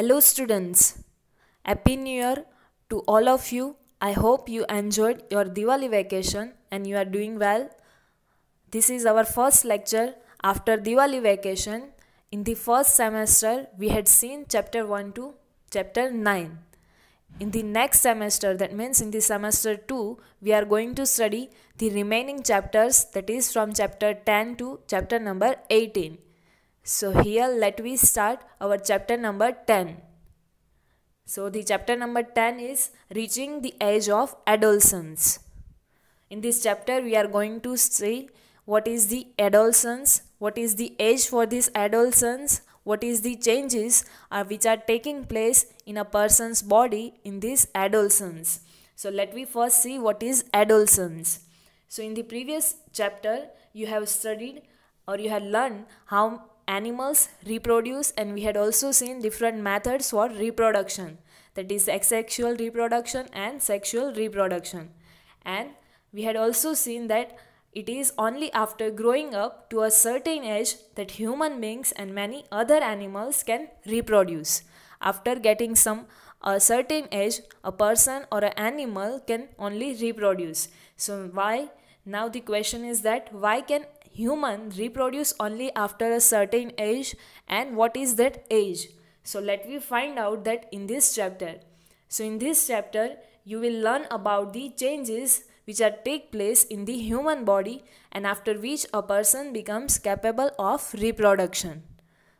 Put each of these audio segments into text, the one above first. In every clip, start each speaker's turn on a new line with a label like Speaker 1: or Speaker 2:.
Speaker 1: Hello students. Happy New Year to all of you. I hope you enjoyed your Diwali vacation and you are doing well. This is our first lecture after Diwali vacation. In the first semester, we had seen chapter 1 to chapter 9. In the next semester, that means in the semester 2, we are going to study the remaining chapters that is from chapter 10 to chapter number 18. So here let we start our chapter number 10. So the chapter number 10 is reaching the age of adolescence. In this chapter we are going to see what is the adolescence, what is the age for this adolescence, what is the changes are which are taking place in a person's body in this adolescence. So let me first see what is adolescence. So in the previous chapter you have studied or you have learned how animals reproduce and we had also seen different methods for reproduction that is asexual reproduction and sexual reproduction and we had also seen that it is only after growing up to a certain age that human beings and many other animals can reproduce. After getting some a certain age, a person or an animal can only reproduce. So why? Now the question is that why can human reproduce only after a certain age and what is that age so let me find out that in this chapter so in this chapter you will learn about the changes which are take place in the human body and after which a person becomes capable of reproduction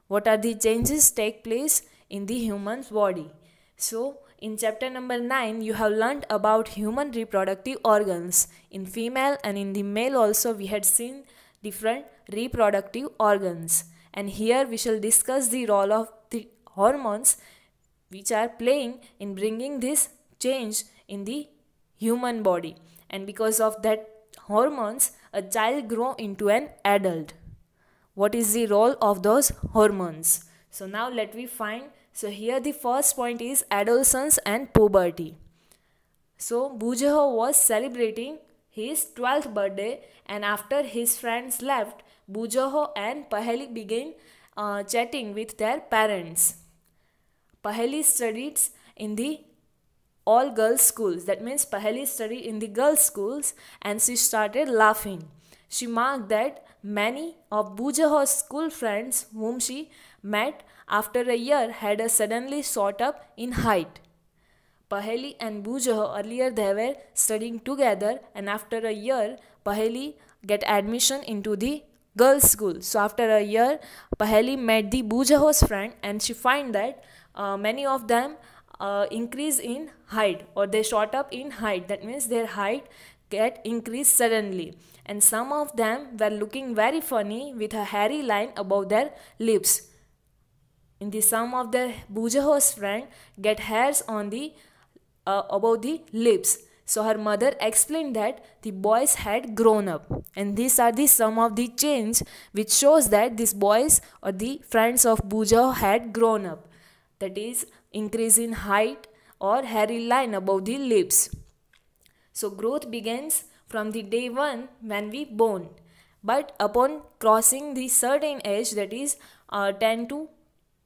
Speaker 1: what are the changes take place in the human's body so in chapter number 9, you have learned about human reproductive organs. In female and in the male also we had seen different reproductive organs. And here we shall discuss the role of the hormones which are playing in bringing this change in the human body. And because of that hormones, a child grow into an adult. What is the role of those hormones? So now let me find. So here the first point is adolescence and puberty. So Bujha was celebrating his 12th birthday and after his friends left, Bujoho and Paheli began uh, chatting with their parents. Paheli studied in the all girls schools. That means Paheli studied in the girls schools and she started laughing. She marked that many of Bujoho's school friends whom she met after a year had suddenly shot up in height. Paheli and Bujoh earlier they were studying together and after a year Paheli get admission into the girls school. So after a year Paheli met the Bujoh's friend and she find that uh, many of them uh, increase in height or they shot up in height that means their height get increased suddenly and some of them were looking very funny with a hairy line above their lips in the some of their bujaho's friend get hairs on the uh, above the lips. So her mother explained that the boys had grown up. And these are the sum of the change which shows that these boys or the friends of Buja had grown up. That is increase in height or hairy line above the lips. So growth begins from the day one when we born. But upon crossing the certain age that is uh, 10 to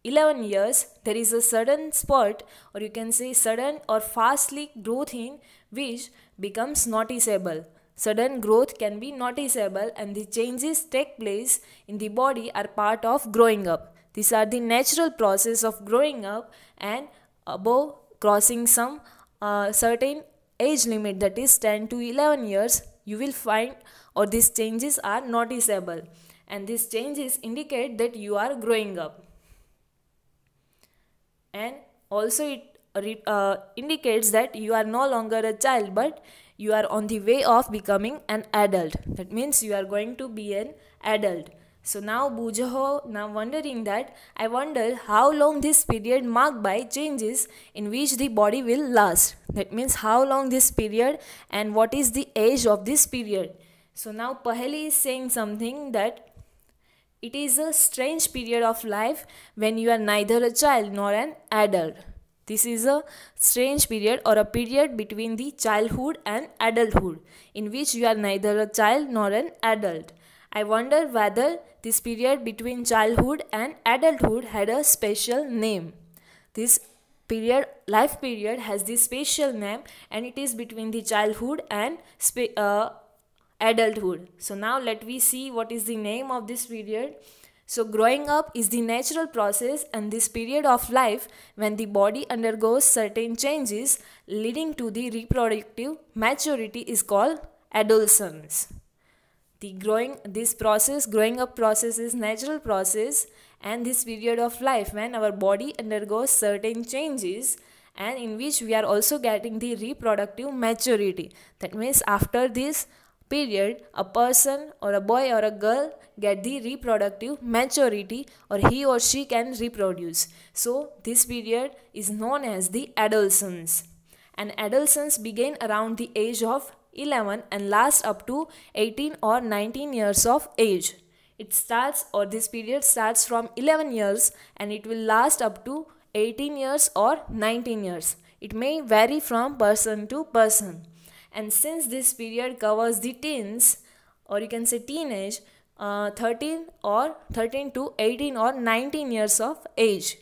Speaker 1: 11 years there is a sudden spurt or you can say sudden or fastly growth in which becomes noticeable sudden growth can be noticeable and the changes take place in the body are part of growing up these are the natural process of growing up and above crossing some uh, certain age limit that is 10 to 11 years you will find or these changes are noticeable and these changes indicate that you are growing up and also it uh, indicates that you are no longer a child but you are on the way of becoming an adult that means you are going to be an adult so now Bujaho now wondering that I wonder how long this period marked by changes in which the body will last. That means how long this period and what is the age of this period. So now Paheli is saying something that it is a strange period of life when you are neither a child nor an adult. This is a strange period or a period between the childhood and adulthood in which you are neither a child nor an adult. I wonder whether this period between childhood and adulthood had a special name. This period life period has this special name and it is between the childhood and uh, adulthood so now let we see what is the name of this period so growing up is the natural process and this period of life when the body undergoes certain changes leading to the reproductive maturity is called adolescence the growing this process growing up process is natural process and this period of life when our body undergoes certain changes and in which we are also getting the reproductive maturity that means after this period a person or a boy or a girl get the reproductive maturity or he or she can reproduce so this period is known as the adolescence and adolescence begin around the age of 11 and lasts up to 18 or 19 years of age it starts or this period starts from 11 years and it will last up to 18 years or 19 years it may vary from person to person and since this period covers the teens, or you can say teenage, uh, 13 or 13 to 18 or 19 years of age.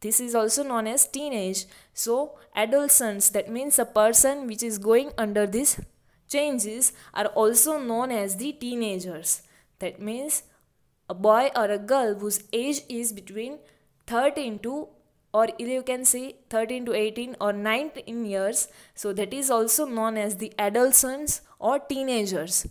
Speaker 1: This is also known as teenage. So, adolescence, that means a person which is going under these changes, are also known as the teenagers. That means a boy or a girl whose age is between 13 to or you can say 13 to 18 or 19 years so that is also known as the adolescents or teenagers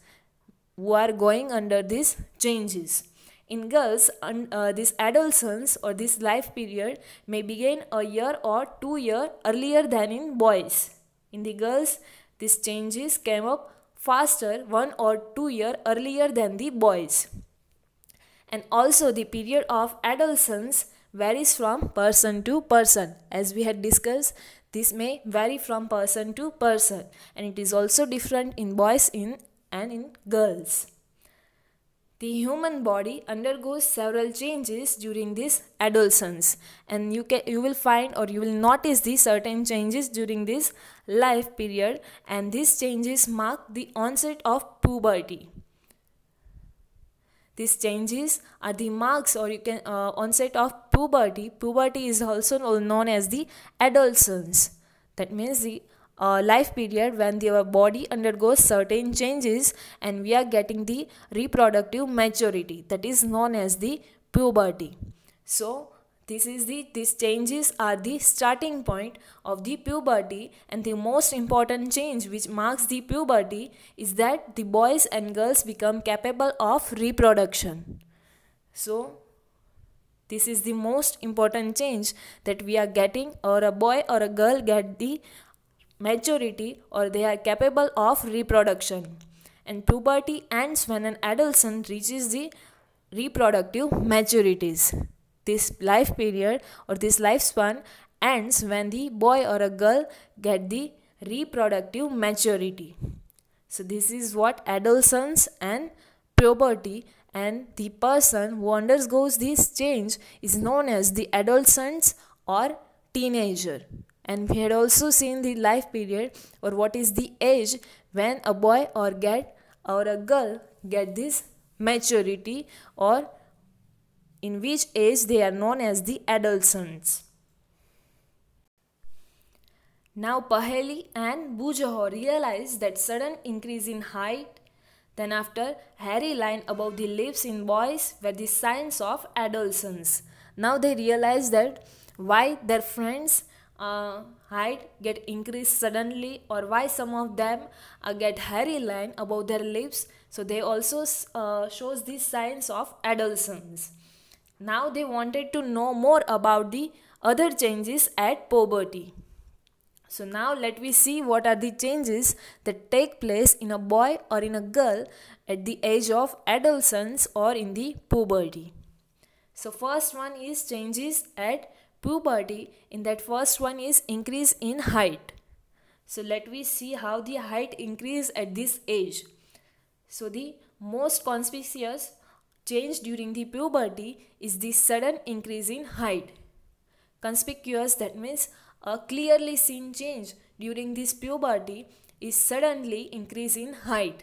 Speaker 1: who are going under these changes in girls, uh, this adolescence or this life period may begin a year or two year earlier than in boys. In the girls, these changes came up faster one or two year earlier than the boys. And also the period of adolescence varies from person to person. As we had discussed, this may vary from person to person and it is also different in boys in and in girls. The human body undergoes several changes during this adolescence and you can you will find or you will notice these certain changes during this life period and these changes mark the onset of puberty. These changes are the marks or you can uh, onset of puberty. Puberty is also known as the adolescence. That means the uh, life period when our body undergoes certain changes and we are getting the reproductive maturity that is known as the puberty. So this is the these changes are the starting point of the puberty and the most important change which marks the puberty is that the boys and girls become capable of reproduction. So this is the most important change that we are getting or a boy or a girl get the maturity or they are capable of reproduction. And puberty ends when an adolescent reaches the reproductive maturities this life period or this lifespan ends when the boy or a girl get the reproductive maturity so this is what adolescence and puberty and the person who undergoes this change is known as the adolescence or teenager and we had also seen the life period or what is the age when a boy or get or a girl get this maturity or in which age they are known as the adolescents. Now Paheli and Bujaho realize that sudden increase in height, then after hairy line above the lips in boys were the signs of adolescence. Now they realize that why their friends uh, height get increased suddenly or why some of them uh, get hairy line above their lips. So they also uh, shows these signs of adolescence. Now they wanted to know more about the other changes at puberty. So now let me see what are the changes that take place in a boy or in a girl at the age of adolescence or in the puberty. So first one is changes at puberty. In that first one is increase in height. So let me see how the height increase at this age. So the most conspicuous change during the puberty is the sudden increase in height. Conspicuous, that means a clearly seen change during this puberty is suddenly increase in height.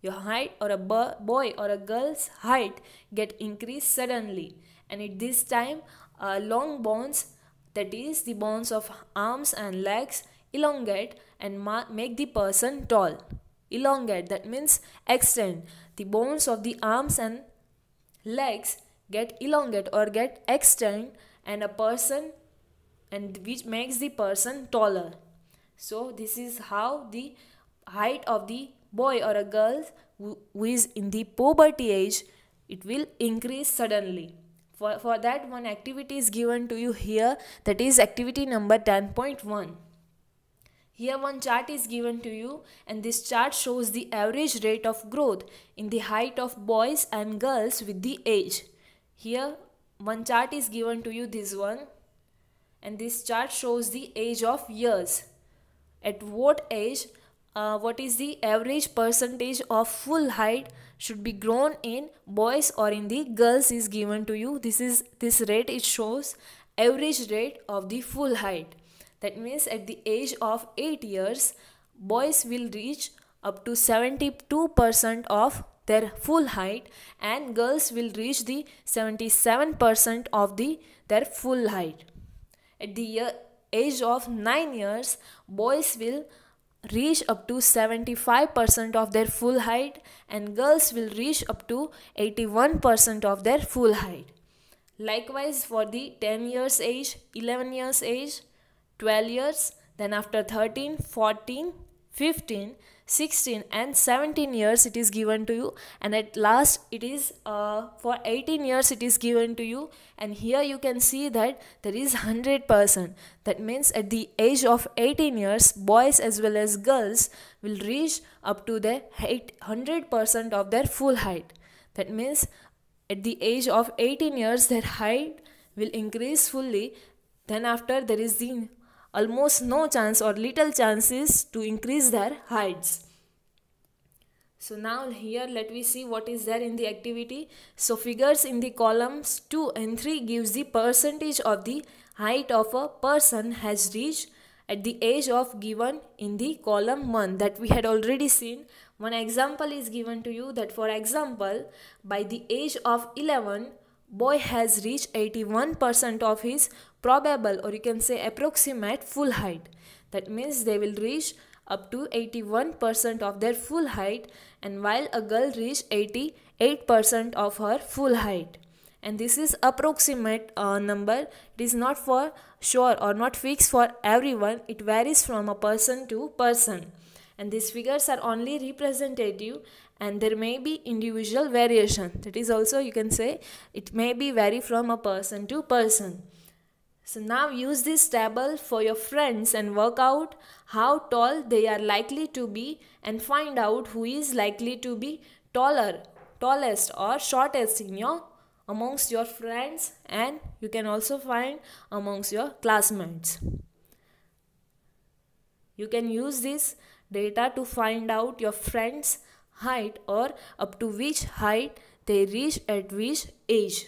Speaker 1: Your height or a boy or a girl's height get increased suddenly and at this time uh, long bones that is the bones of arms and legs elongate and make the person tall. Elongate that means extend. The bones of the arms and legs get elongate or get extend and a person and which makes the person taller so this is how the height of the boy or a girl who is in the puberty age it will increase suddenly for, for that one activity is given to you here that is activity number 10.1 here one chart is given to you and this chart shows the average rate of growth in the height of boys and girls with the age. Here one chart is given to you this one and this chart shows the age of years. At what age uh, what is the average percentage of full height should be grown in boys or in the girls is given to you this is this rate it shows average rate of the full height that means at the age of 8 years, boys will reach up to 72% of their full height and girls will reach the 77% of the their full height at the year, age of 9 years boys will reach up to 75% of their full height and girls will reach up to 81% of their full height likewise for the 10 years age 11 years age 12 years, then after 13, 14, 15, 16 and 17 years it is given to you and at last it is uh, for 18 years it is given to you and here you can see that there is 100% that means at the age of 18 years boys as well as girls will reach up to the 100% of their full height that means at the age of 18 years their height will increase fully then after there is the almost no chance or little chances to increase their heights. So now here let me see what is there in the activity. So figures in the columns 2 and 3 gives the percentage of the height of a person has reached at the age of given in the column 1 that we had already seen. One example is given to you that for example by the age of 11 boy has reached 81% of his probable or you can say approximate full height. That means they will reach up to 81% of their full height and while a girl reach 88% of her full height. And this is approximate uh, number. It is not for sure or not fixed for everyone. It varies from a person to person. And these figures are only representative and there may be individual variation that is also you can say it may be vary from a person to person so now use this table for your friends and work out how tall they are likely to be and find out who is likely to be taller tallest or shortest in your amongst your friends and you can also find amongst your classmates you can use this data to find out your friends height or up to which height they reach at which age.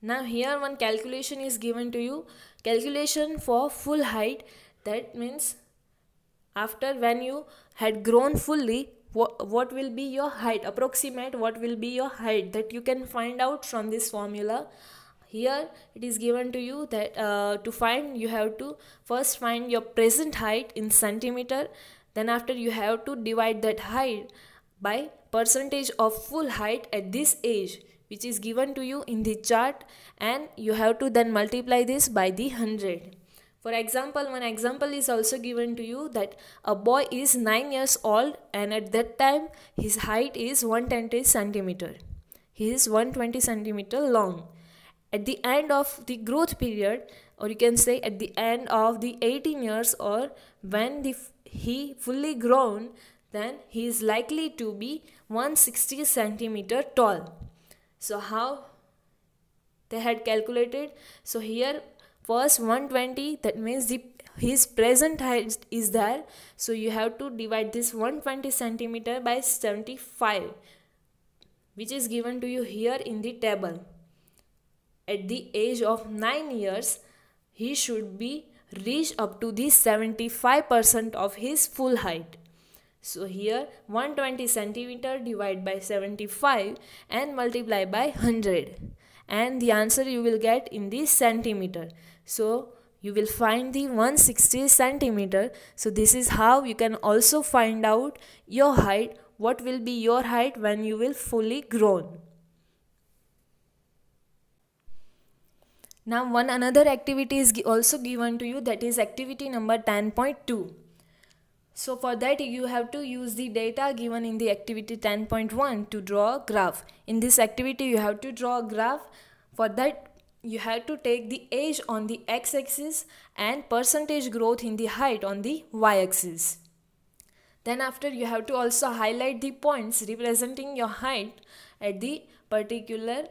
Speaker 1: Now here one calculation is given to you. Calculation for full height that means after when you had grown fully what, what will be your height approximate what will be your height that you can find out from this formula here it is given to you that uh, to find you have to first find your present height in centimeter then after you have to divide that height by percentage of full height at this age which is given to you in the chart and you have to then multiply this by the 100 for example one example is also given to you that a boy is 9 years old and at that time his height is 120 centimeter he is 120 centimeter long at the end of the growth period or you can say at the end of the 18 years or when the, he fully grown then he is likely to be 160 centimeter tall so how they had calculated so here first 120 that means the, his present height is there so you have to divide this 120 centimeter by 75 which is given to you here in the table at the age of 9 years he should be reach up to the 75% of his full height. So here 120 centimeter divide by 75 and multiply by 100 and the answer you will get in the centimeter. So you will find the 160 centimeter. So this is how you can also find out your height. What will be your height when you will fully grown. Now one another activity is also given to you that is activity number 10.2. So for that you have to use the data given in the activity 10.1 to draw a graph. In this activity you have to draw a graph. For that you have to take the age on the x-axis and percentage growth in the height on the y-axis. Then after you have to also highlight the points representing your height at the particular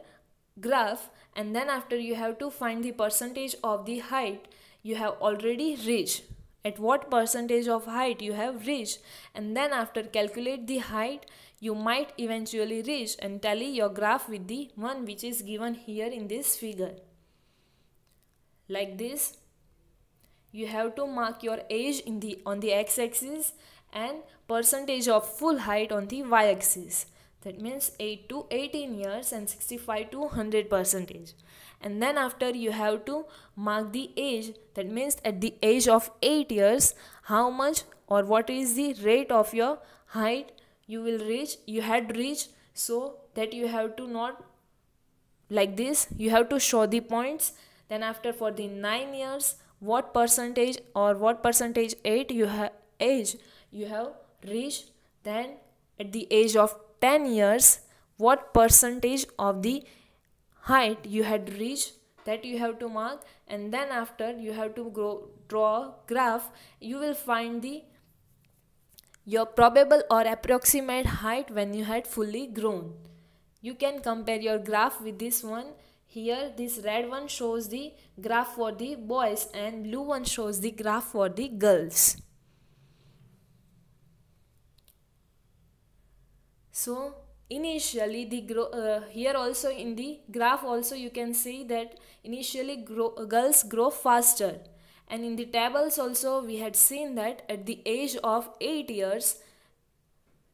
Speaker 1: graph and then after you have to find the percentage of the height you have already reached at what percentage of height you have reached and then after calculate the height you might eventually reach and tally your graph with the one which is given here in this figure like this you have to mark your age in the on the x axis and percentage of full height on the y axis that means 8 to 18 years and 65 to 100 percentage and then after you have to mark the age that means at the age of 8 years how much or what is the rate of your height you will reach you had reached so that you have to not like this you have to show the points then after for the 9 years what percentage or what percentage 8 you have age you have reached then at the age of 10 years what percentage of the height you had reached that you have to mark and then after you have to grow, draw graph you will find the your probable or approximate height when you had fully grown you can compare your graph with this one here this red one shows the graph for the boys and blue one shows the graph for the girls so initially the uh, here also in the graph also you can see that initially grow, uh, girls grow faster and in the tables also we had seen that at the age of 8 years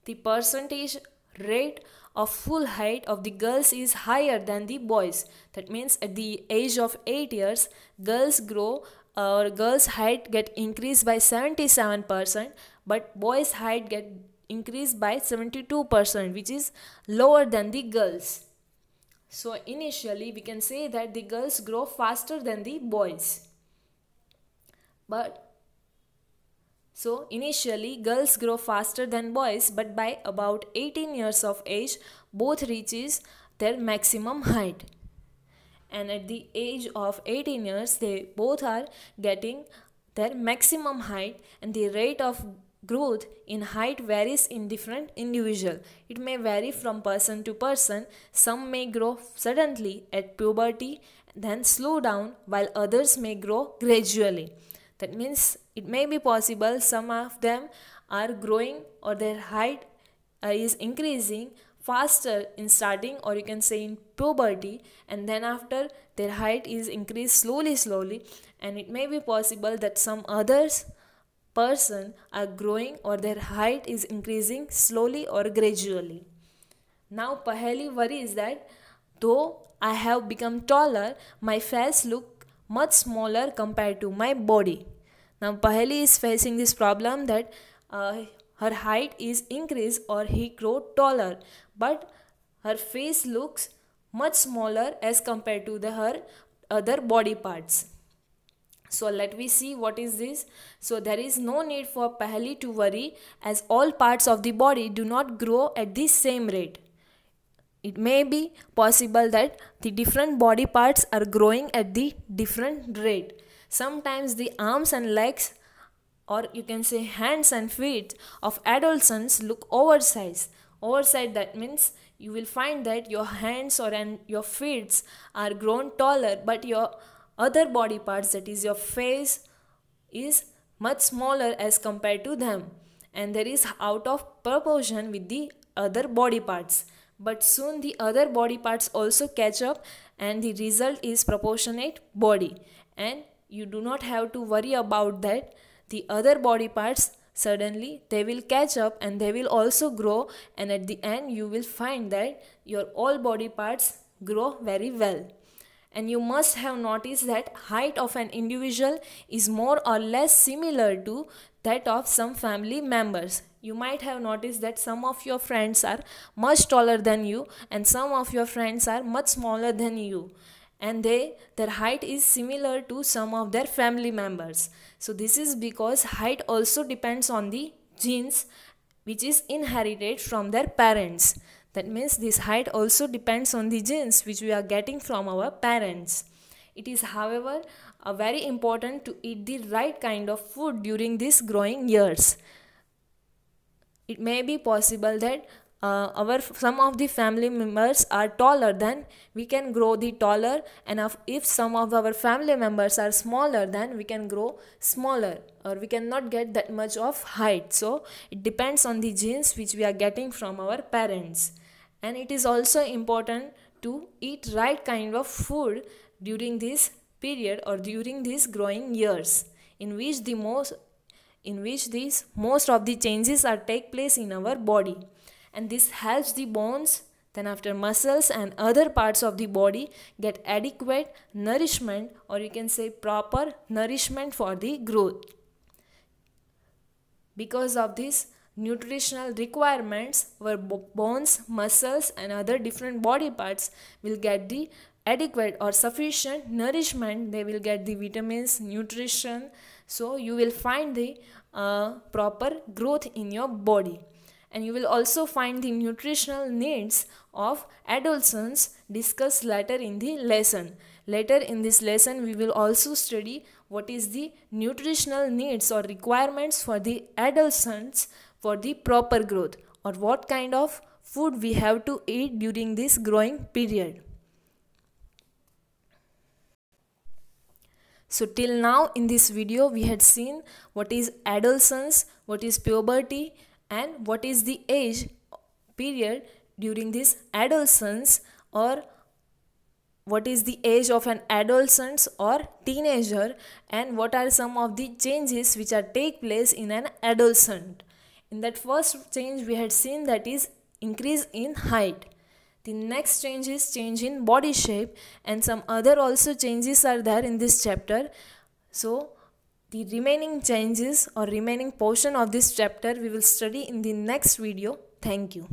Speaker 1: the percentage rate of full height of the girls is higher than the boys that means at the age of 8 years girls grow uh, or girls height get increased by 77% but boys height get increased by 72% which is lower than the girls. So initially we can say that the girls grow faster than the boys. But so initially girls grow faster than boys but by about 18 years of age both reaches their maximum height and at the age of 18 years they both are getting their maximum height and the rate of growth in height varies in different individual it may vary from person to person some may grow suddenly at puberty then slow down while others may grow gradually that means it may be possible some of them are growing or their height uh, is increasing faster in starting or you can say in puberty and then after their height is increased slowly slowly and it may be possible that some others person are growing or their height is increasing slowly or gradually. Now, Paheli worry is that though I have become taller, my face look much smaller compared to my body. Now, Paheli is facing this problem that uh, her height is increased or he grow taller, but her face looks much smaller as compared to the her other body parts so let me see what is this so there is no need for Pahali to worry as all parts of the body do not grow at the same rate it may be possible that the different body parts are growing at the different rate sometimes the arms and legs or you can say hands and feet of adolescents look oversized oversized that means you will find that your hands or and your feet are grown taller but your other body parts that is your face is much smaller as compared to them and there is out of proportion with the other body parts but soon the other body parts also catch up and the result is proportionate body and you do not have to worry about that the other body parts suddenly they will catch up and they will also grow and at the end you will find that your all body parts grow very well and you must have noticed that height of an individual is more or less similar to that of some family members you might have noticed that some of your friends are much taller than you and some of your friends are much smaller than you and they their height is similar to some of their family members so this is because height also depends on the genes which is inherited from their parents that means this height also depends on the genes which we are getting from our parents. It is however very important to eat the right kind of food during these growing years. It may be possible that uh, our some of the family members are taller then we can grow the taller and if some of our family members are smaller then we can grow smaller or we cannot get that much of height so it depends on the genes which we are getting from our parents and it is also important to eat right kind of food during this period or during these growing years in which the most in which these most of the changes are take place in our body and this helps the bones then after muscles and other parts of the body get adequate nourishment or you can say proper nourishment for the growth because of this nutritional requirements where bones, muscles, and other different body parts will get the adequate or sufficient nourishment. They will get the vitamins, nutrition. So, you will find the uh, proper growth in your body. And you will also find the nutritional needs of adolescents discussed later in the lesson. Later in this lesson, we will also study what is the nutritional needs or requirements for the adolescents for the proper growth or what kind of food we have to eat during this growing period. So till now in this video we had seen what is adolescence, what is puberty and what is the age period during this adolescence or what is the age of an adolescent or teenager and what are some of the changes which are take place in an adolescent in that first change we had seen that is increase in height the next change is change in body shape and some other also changes are there in this chapter so the remaining changes or remaining portion of this chapter we will study in the next video thank you